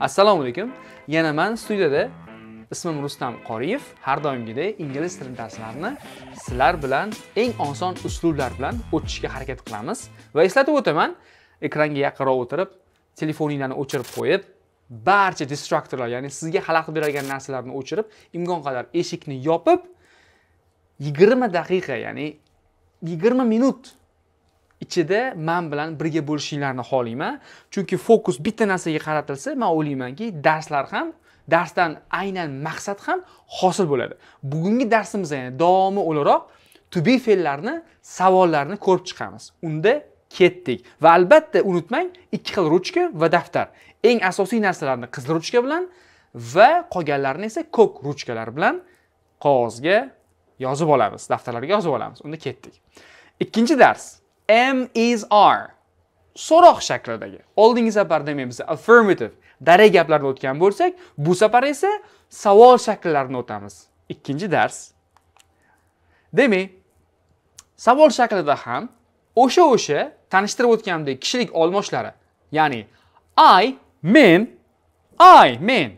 assalomu alaykum yana man studiyada ismim rustam qoriyev har doimgidek ingliz tilini darslarini sizlar bilan eng oson uslublar bilan o'tishga harakat qilamiz va eslatib o'taman ekranga yaqinroq o'tirib telefoninglarni o'chirib qo'yib barcha distraktorlar ya'ni sizga xalaqit beradigan narsalarni o'chirib imkon qadar eshikni yopib yigirma daqiqa ya'ni yigirma minut ichida man bilan birga bo'lishinglarni xohlayman chunki fokus bitta narsaga qaratilsa man o'ylaymanki darslar ham darsdan aynan maqsad ham hosil bo'ladi bugungi darsimizda ya'ni davomi o'laroq to be fe'llarni savollarni ko'rib chiqamiz unda ketdik va albatta unutmang ikki xil ruchka va daftar eng asosiy narsalarni qizil ruchka bilan va qolganlarini esa ko'k ruchkalar bilan qog'ozga yozib olamiz daftarlarga yozib olamiz unda ketdik ikkinchi dars M is R. So'roq shaklidagi. Oldingi safarda demaymiz affirmative daray gaplarni o'tgan bo'lsak, bu safar esa savol shakllarini o'tamiz. Ikkinchi dars. Demak, savol shaklida ham o'sha o'sha tanishtirib o'tganimdek kishilik olmoshlari, ya'ni I, men, I, men,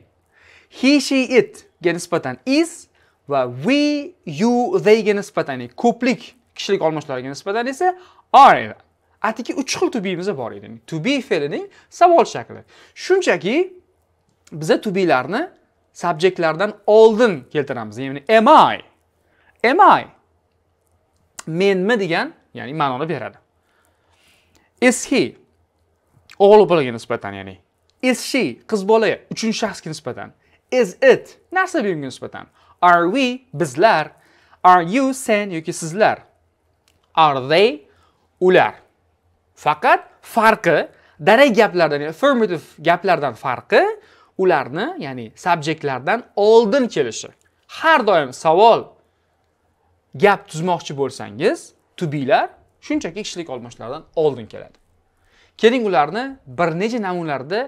he, she, it ga nisbatan is va we, you, they ga nisbatan, ko'plik kishilik olmoshlariga nisbatan esa Alright. Atigi 3 xil to be'imiz bor edi. To be fe'lining savol shakli. Shunchaki biza to be'larni subjektlardan oldin keltiramiz. Ya'ni am I? Am I? Menmi degan, ya'ni ma'noni beradi. Is he? O'g'il bolaga nisbatan, ya'ni Is she qiz bola uchinchi shaxsga nisbatan. Is it narsa buyumga nisbatan. Are we bizlar? Are you sen yoki sizlar? Are they ular faqat farqi darak gaplardan ya'ni affirmative gaplardan farqi ularni ya'ni subjektlardan oldin kelishi har doim savol gap tuzmoqchi bo'lsangiz to belar shunchaki kishilik almashuvlardan oldin keladi keling ularni bir necha namunalarda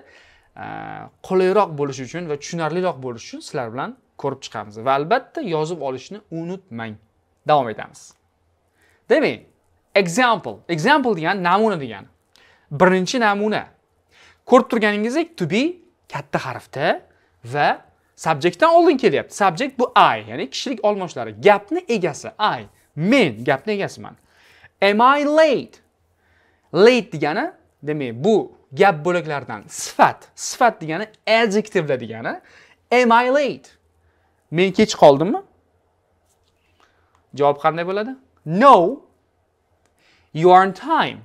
qulayroq bo'lishi uchun va tushunarliroq bo'lishi uchun sizlar bilan ko'rib chiqamiz va albatta yozib olishni unutmang davom etamiz demak example example degani namuna degani birinchi namuna ko'rib turganingizdek to be katta harfda va subjektdan oldin kelyapti subjekt bu i ya'ni kishilik olmoshlari gapni egasi i men gapni egasiman am i late late degani demak bu gap bo'laklaridan sifat sifat degani adjectivelar degani am i late men kech qoldimmi javob qanday bo'ladi no You are on time.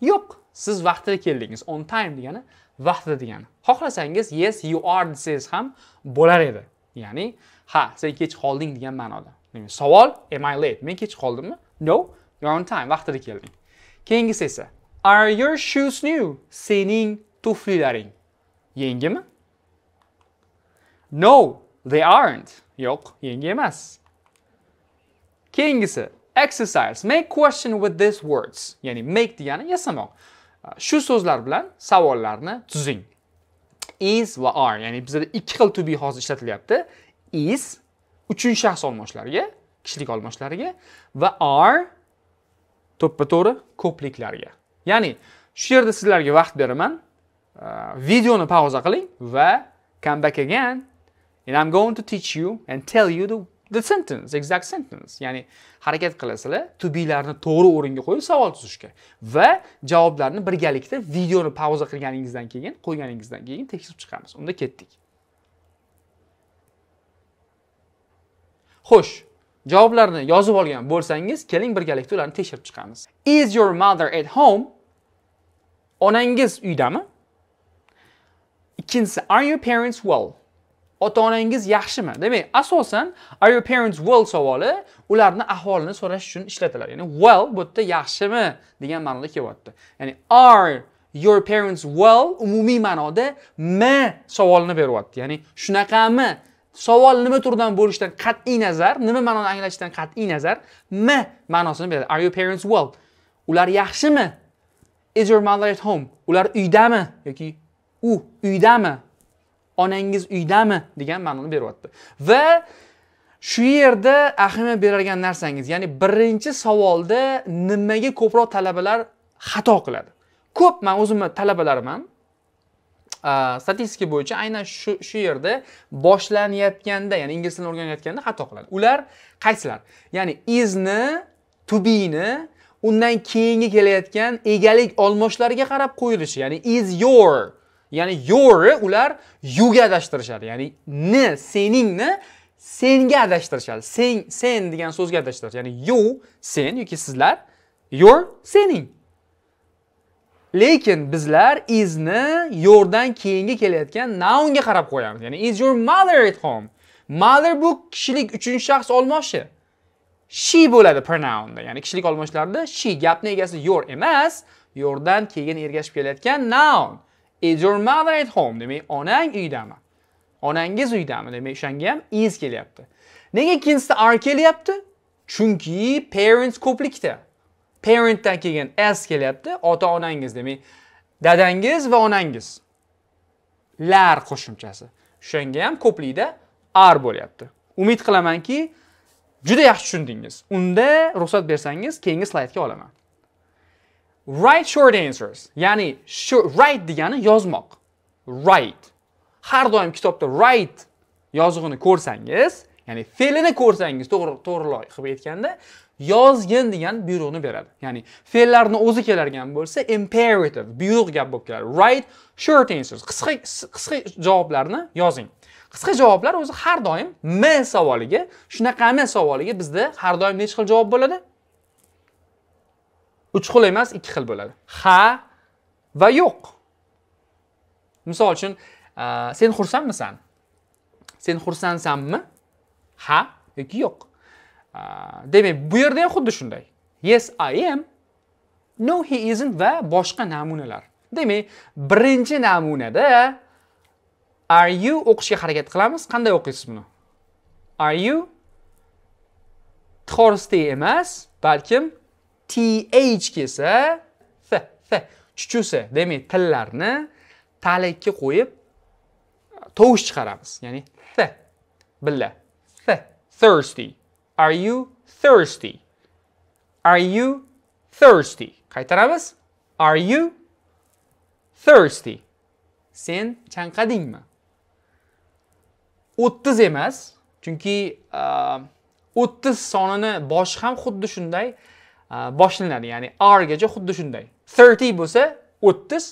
Yo'q, siz vaqtida keldingiz. On time degani vaqtida degani. Xohlasangiz yes you are desangiz ham bo'lar edi. Ya'ni ha, sen kech qolding degan ma'noda. Demak, savol am I late? Men kech qoldimmi? No, you are on time. Vaqtida kelding. Keyingisi esa are your shoes new? Sening tuflilaring yangimi? No, they aren't. Yo'q, yangi emas. Keyingisi Exercise. Make question with these words. Ya'ni make degani yasamoq. Shu so'zlar bilan savollarni tuzing. Is va are. Ya'ni bizda ikki xil to be hozir ishlatilyapti. Is uchinchi shaxs olmoshlariga, kishilik olmoshlariga va are to'ppa to'g'ri ko'pliklarga. Ya'ni shu yerda sizlarga vaqt beraman. Videoni pauza qiling va come back again and I'm going to teach you and tell you the the sentence exact sentence ya'ni harakat qilasizlar to belarni to'g'ri o'ringa qo'yib savol tuzishga va javoblarni birgalikda videoni pauza qilganingizdan keyin qo'yganingizdan keyin tekshirib chiqamiz unda ketdik xo'sh javoblarni yozib olgan bo'lsangiz keling birgalikda ularni tekshirib chiqamiz is your mother at home onangiz uydami ikkinchisi are your parents well ota-onangiz yaxshimi? Demak, asosan are your parents well savoli ularni ahvolini so'rash uchun ishlatiladi. Ya'ni well bu yerda yaxshimi degan ma'noda kelyapti. Ya'ni are your parents well umumiy ma'noda mi savolini beryapti. Ya'ni shunaqami? Savol nima turdan bo'lishidan qat'iy nazar, nima ma'noni anglashdan qat'iy nazar mi ma'nosini beradi. Are your parents well? Ular yaxshimi? Is your mother at home? Ular uydami yoki u uydami? onangiz uydami degan ma'noni beryapti va shu yerda ahamiyat beradigan narsangiz ya'ni birinchi savolda nimaga ko'proq talabalar xato qiladi ko'p man o'zimni talabalariman statistika bo'yicha aynan shu shu yerda boshlanayotganda ya'ni ingliz tilini o'rganayotganda xato qiladi ular qaysilar ya'ni izni to beni undan keyingi kelayotgan egalik olmoshlariga qarab qo'yilishi ya'ni is your ya'ni yo'ri ular yuga adashtirishadi ya'ni ni seningni senga adashtirishadi sen sen degan so'zga adashtirishadi ya'ni you sen yoki sizlar your sening lekin bizlar izni yo'rdan keyingi kelayotgan naunga qarab qo'yamiz ya'ni is your mother at home mother bu kishilik uchinchi shaxs olmoshi she bo'ladi pronounda ya'ni kishilik olmoshlarida she gapni egasi your emas yo'rdan keyin ergashib kelayotgan noun Is your mother at home? Demak, onang uydami? Onangiz uydami? Demak, o'shanga ham is kelyapti. Nega ikkinchisida are kelyapti? Chunki parents ko'plikda. Parentdan kelgan s kelyapti, ota-onangiz, demak, dadangiz va onangiz. Lar qo'shimchasi. O'shanga ham ko'plikda are bo'lyapti. Umid qilamanki, juda yaxshi tushundingiz. Unda ruxsat bersangiz, keyingi slaydga olaman. Write short answers. Ya'ni write degani yozmoq. Write. Har doim kitobda write yozug'ini ko'rsangiz, ya'ni fe'lini ko'rsangiz, to'g'ri to'g'ri loyiq qilib aytganda, yozgin degan buyruqni beradi. Ya'ni fe'llarni o'zi keladigan bo'lsa, imperative buyruq gap bo'lib keladi. Write short answers. Qisqa qisqa javoblarni yozing. Qisqa javoblar o'zi har doim M savoliga, shunaqa M savoliga bizda har doim nechta xil javob bo'ladi? uch xil emas ikki xil bo'ladi ha va yo'q misol uchun e, sen xursandmisan sen xursandsanmi ha yoki yo'q e, demak bu yerda ham xuddi shunday yes i am no he isn't va boshqa namunalar demak birinchi namunada are you o'qishga harakat qilamiz qanday o'qiysiz buni are you to'g'risida emas balkim th kelsa f f chuchusi demak tillarni talikka qo'yib tovush chiqaramiz ya'ni th billa th thirsty are you thirsty are you thirsty qaytaramiz are you thirsty sen chanqadingmi o'ttiz emas chunki ehm, o'ttiz sonini boshi ham xuddi shunday boshlanadi ya'ni rgacha xuddi shunday thirty bo'lsa o'ttiz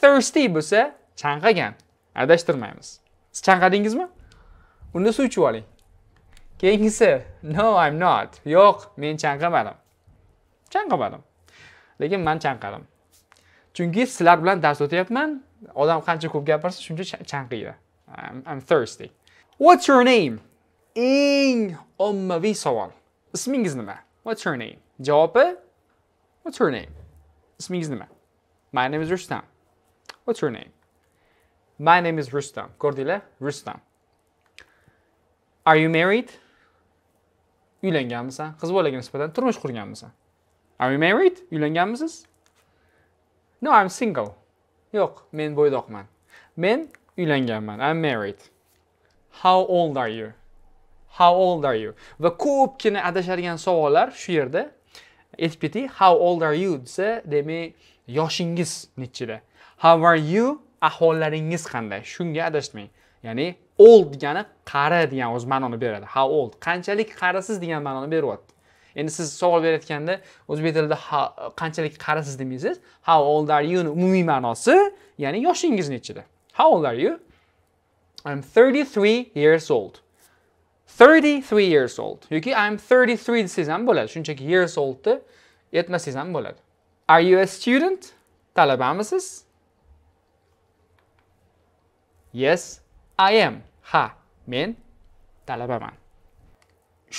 thirsty bo'lsa chanqagan adashtirmaymiz siz chanqadingizmi unda suv ichib oling keyingisi no i'm not yo'q men chanqamadim chanqamadim lekin man chanqadim chunki sizlar bilan dars o'tyapman odam qancha ko'p gapirsa shuncha chanqiydi I'm, I'm thirsty what's your name eng ommaviy savol ismingiz nima what's your name Javobi What's her name? Ismingiz nima? My name is Rustam. What's her name? My name is Rustam. Ko'rdinglar? Rustam. Are you married? Uylanganmisan? Qiz bolaga nisbatan turmush qurganmisan? Are you married? Uylanganmisiz? No, I'm single. Yo'q, men bo'ydoqman. Men uylanganman. I'm married. How old are you? How old are you? Va ko'pgina adashadigan savollar shu yerda aytib keting how old are you desa demak yoshingiz nechida how are you ahvollaringiz qanday shunga adashmang ya'ni old degani qari degan o'z ma'noni beradi how old qanchalik qarisiz degan ma'noni beryapti endi siz savol berayotganda o'zbek tilida qanchalik qarisiz demaysiz how old are you umumiy ma'nosi ya'ni yoshingiz nechida how old are you i'm 33 years old 33 years old yoki I'm 33 desangiz ham bo'ladi shunchaki years oldni yetmasangiz ham bo'ladi are you a student talabamisiz yes I am ha men talabaman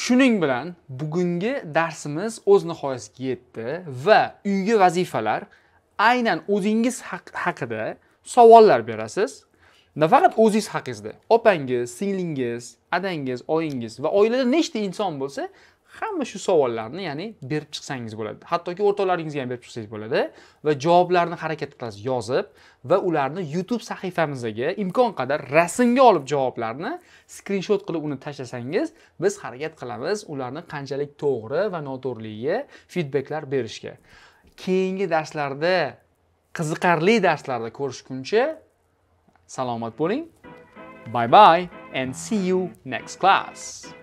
shuning bilan bugungi darsimiz o'z nihoyasiga yetdi va uyga vazifalar aynan o'zingiz haqida savollar berasiz nafaqat o'zingiz haqingizda opangiz singlingiz adangiz oyingiz va oilada nechta inson bo'lsa hamma shu savollarni ya'ni berib chiqsangiz bo'ladi hattoki o'rtoqlaringizga ham berib chiqsangiz bo'ladi va javoblarni harakat qilasiz yozib va ularni youtube sahifamizga imkon qadar rasmga olib javoblarni skrinshot qilib uni tashlasangiz biz harakat qilamiz ularni qanchalik to'g'ri va noto'g'riligiga feedbacklar berishga keyingi darslarda qiziqarli darslarda ko'rishguncha po bo'ling. Bye bye and see you next class.